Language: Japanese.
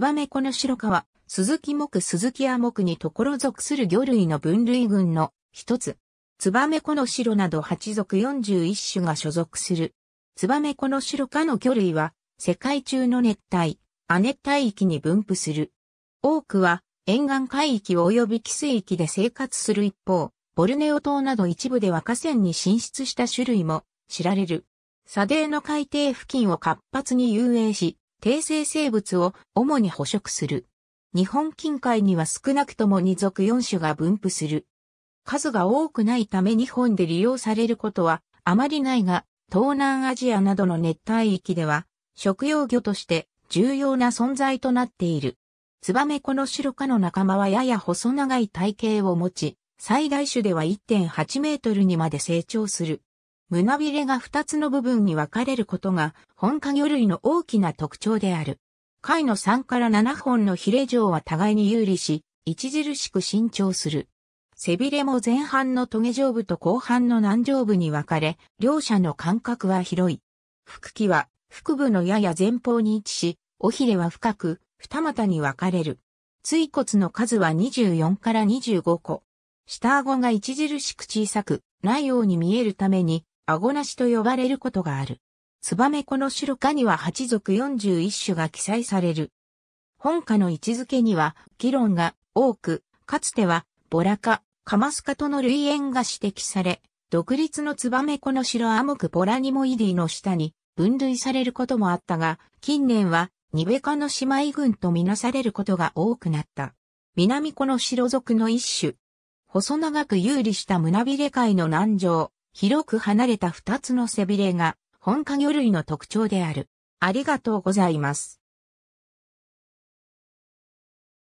燕湖の白川、鈴木木鈴木亜木にところ属する魚類の分類群の一つ。燕湖のロなど8属41種が所属する。燕湖のロカの魚類は、世界中の熱帯、亜熱帯域に分布する。多くは、沿岸海域及び寄水域で生活する一方、ボルネオ島など一部では河川に進出した種類も知られる。砂泥の海底付近を活発に遊泳し、低生生物を主に捕食する。日本近海には少なくとも2属4種が分布する。数が多くないため日本で利用されることはあまりないが、東南アジアなどの熱帯域では食用魚として重要な存在となっている。ツバメコのシロカの仲間はやや細長い体型を持ち、最大種では1.8メートルにまで成長する。胸びれが2つの部分に分かれることが本家魚類の大きな特徴である。貝の3から7本のヒレ状は互いに有利し、著しく伸長する。背びれも前半の棘上部と後半の軟上部に分かれ、両者の間隔は広い。腹器は腹部のやや前方に位置し、尾ひれは深く、二股に分かれる。椎骨の数は24から25個。下顎が著しく小さく、ないように見えるために、アゴナシと呼ばれることがある。ツバメコの種カには8族41種が記載される。本家の位置づけには議論が多く、かつてはボラ科、カマスカとの類縁が指摘され、独立のツバメコの白アモクボラニモイディの下に分類されることもあったが、近年はニベ科の姉妹群とみなされることが多くなった。南コの白族の一種。細長く有利した胸びれ界の南上。広く離れた二つの背びれが本家魚類の特徴である。ありがとうございます。